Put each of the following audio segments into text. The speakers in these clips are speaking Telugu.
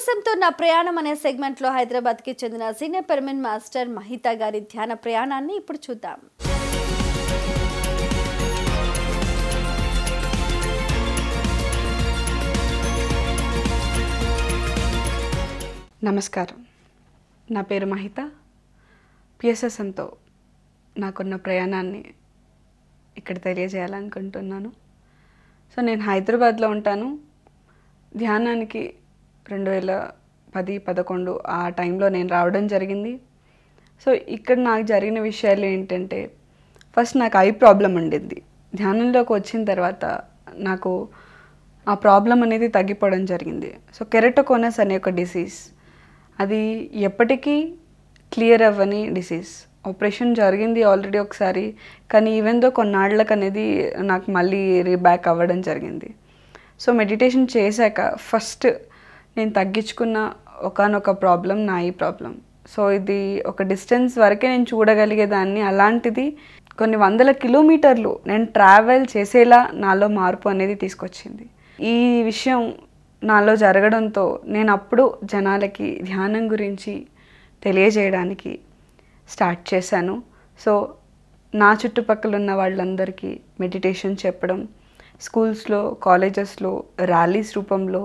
ఆకాశంతో నా ప్రయాణం అనే సెగ్మెంట్లో హైదరాబాద్కి చెందిన సీనియర్ పెర్మిన్ మాస్టర్ మహిత గారి ధ్యాన ప్రయాణాన్ని ఇప్పుడు చూద్దాం నమస్కారం నా పేరు మహిత పిఎస్ఎస్ఎంతో నాకున్న ప్రయాణాన్ని ఇక్కడ తెలియజేయాలనుకుంటున్నాను సో నేను హైదరాబాద్లో ఉంటాను ధ్యానానికి రెండు వేల పది పదకొండు ఆ టైంలో నేను రావడం జరిగింది సో ఇక్కడ నాకు జరిగిన విషయాలు ఏంటంటే ఫస్ట్ నాకు ఐ ప్రాబ్లం ఉండింది ధ్యానంలోకి వచ్చిన తర్వాత నాకు ఆ ప్రాబ్లం అనేది తగ్గిపోవడం జరిగింది సో కెరటోకోనస్ అనే ఒక డిసీజ్ అది ఎప్పటికీ క్లియర్ అవ్వని డిసీజ్ ఆపరేషన్ జరిగింది ఆల్రెడీ ఒకసారి కానీ ఈవెన్ దో కొన్నాళ్ళకి అనేది నాకు మళ్ళీ రీబ్యాక్ అవ్వడం జరిగింది సో మెడిటేషన్ చేశాక ఫస్ట్ నేను తగ్గించుకున్న ఒకనొక ప్రాబ్లం నా ఈ ప్రాబ్లం సో ఇది ఒక డిస్టెన్స్ వరకే నేను చూడగలిగేదాన్ని అలాంటిది కొన్ని వందల కిలోమీటర్లు నేను ట్రావెల్ చేసేలా నాలో మార్పు అనేది తీసుకొచ్చింది ఈ విషయం నాలో జరగడంతో నేను అప్పుడు జనాలకి ధ్యానం గురించి తెలియజేయడానికి స్టార్ట్ చేశాను సో నా చుట్టుపక్కల ఉన్న వాళ్ళందరికీ మెడిటేషన్ చెప్పడం స్కూల్స్లో కాలేజెస్లో ర్యాలీస్ రూపంలో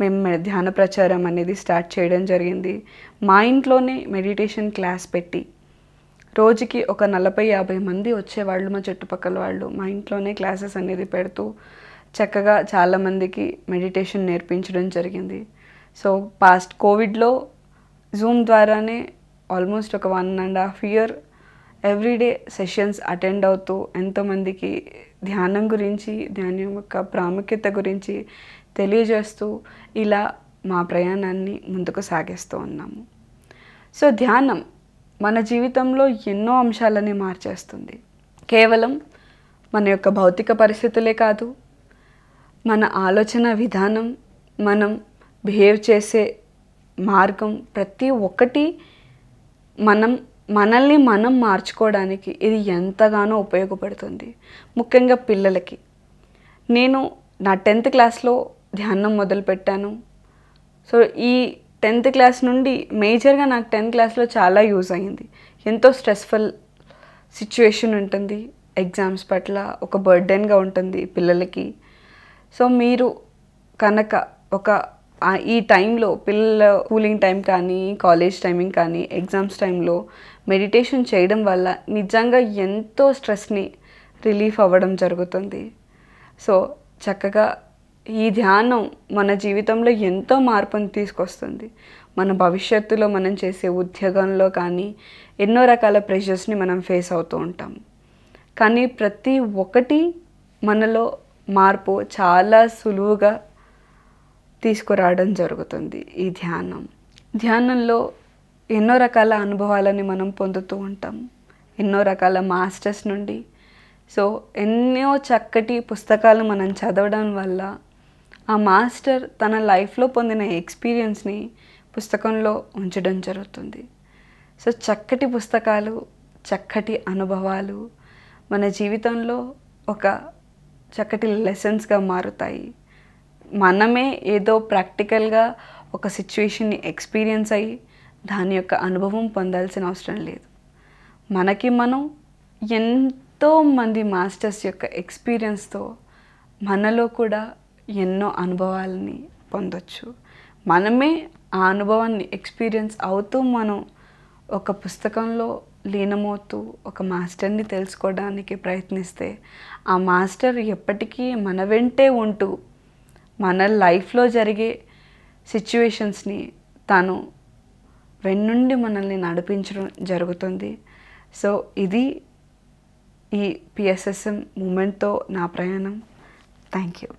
మేము ధ్యాన ప్రచారం అనేది స్టార్ట్ చేయడం జరిగింది మా ఇంట్లోనే మెడిటేషన్ క్లాస్ పెట్టి రోజుకి ఒక నలభై యాభై మంది వచ్చేవాళ్ళు మా చుట్టుపక్కల వాళ్ళు మా ఇంట్లోనే క్లాసెస్ అనేది పెడుతూ చక్కగా చాలామందికి మెడిటేషన్ నేర్పించడం జరిగింది సో పాస్ట్ కోవిడ్లో జూమ్ ద్వారానే ఆల్మోస్ట్ ఒక one and half year every day sessions attend అవుతూ ఎంతోమందికి ధ్యానం గురించి ధ్యానం యొక్క ప్రాముఖ్యత గురించి తెలియజేస్తూ ఇలా మా ప్రయాణాన్ని ముందుకు సాగేస్తూ ఉన్నాము సో ధ్యానం మన జీవితంలో ఎన్నో అంశాలని మార్చేస్తుంది కేవలం మన యొక్క భౌతిక పరిస్థితులే కాదు మన ఆలోచన విధానం మనం బిహేవ్ చేసే మార్గం ప్రతి ఒక్కటి మనం మనల్ని మనం మార్చుకోవడానికి ఇది ఎంతగానో ఉపయోగపడుతుంది ముఖ్యంగా పిల్లలకి నేను నా టెన్త్ క్లాస్లో ధ్యానం మొదలుపెట్టాను సో ఈ టెన్త్ క్లాస్ నుండి మేజర్గా నాకు టెన్త్ క్లాస్లో చాలా యూజ్ అయింది ఎంతో స్ట్రెస్ఫుల్ సిచ్యువేషన్ ఉంటుంది ఎగ్జామ్స్ పట్ల ఒక బర్డెన్గా ఉంటుంది పిల్లలకి సో మీరు కనుక ఒక ఈ టైంలో పిల్లల కూలింగ్ టైం కానీ కాలేజ్ టైమింగ్ కానీ ఎగ్జామ్స్ టైంలో మెడిటేషన్ చేయడం వల్ల నిజంగా ఎంతో స్ట్రెస్ని రిలీఫ్ అవ్వడం జరుగుతుంది సో చక్కగా ఈ ధ్యానం మన జీవితంలో ఎంతో మార్పును తీసుకొస్తుంది మన భవిష్యత్తులో మనం చేసే ఉద్యోగంలో కానీ ఎన్నో రకాల ప్రెషర్స్ని మనం ఫేస్ అవుతూ ఉంటాం కానీ ప్రతి ఒక్కటి మనలో మార్పు చాలా సులువుగా తీసుకురావడం జరుగుతుంది ఈ ధ్యానం ధ్యానంలో ఎన్నో రకాల అనుభవాలని మనం పొందుతూ ఉంటాం ఎన్నో రకాల మాస్టర్స్ నుండి సో ఎన్నో చక్కటి పుస్తకాలు మనం చదవడం వల్ల ఆ మాస్టర్ తన లైఫ్లో పొందిన ఎక్స్పీరియన్స్ని పుస్తకంలో ఉంచడం జరుగుతుంది సో చక్కటి పుస్తకాలు చక్కటి అనుభవాలు మన జీవితంలో ఒక చక్కటి లెసన్స్గా మారుతాయి మనమే ఏదో ప్రాక్టికల్గా ఒక సిచ్యువేషన్ని ఎక్స్పీరియన్స్ అయ్యి దాని యొక్క అనుభవం పొందాల్సిన అవసరం లేదు మనకి మనం ఎంతోమంది మాస్టర్స్ యొక్క ఎక్స్పీరియన్స్తో మనలో కూడా ఎన్నో అనుభవాలని పొందొచ్చు మనమే ఆ అనుభవాన్ని ఎక్స్పీరియన్స్ అవుతూ మనం ఒక పుస్తకంలో లీనమవుతూ ఒక మాస్టర్ని తెలుసుకోవడానికి ప్రయత్నిస్తే ఆ మాస్టర్ ఎప్పటికీ మన వెంటే ఉంటూ మన లైఫ్లో జరిగే సిచ్యువేషన్స్ని తను వెన్నుండి మనల్ని నడిపించడం జరుగుతుంది సో ఇది ఈ పిఎస్ఎస్ఎం మూమెంట్తో నా ప్రయాణం థ్యాంక్ యూ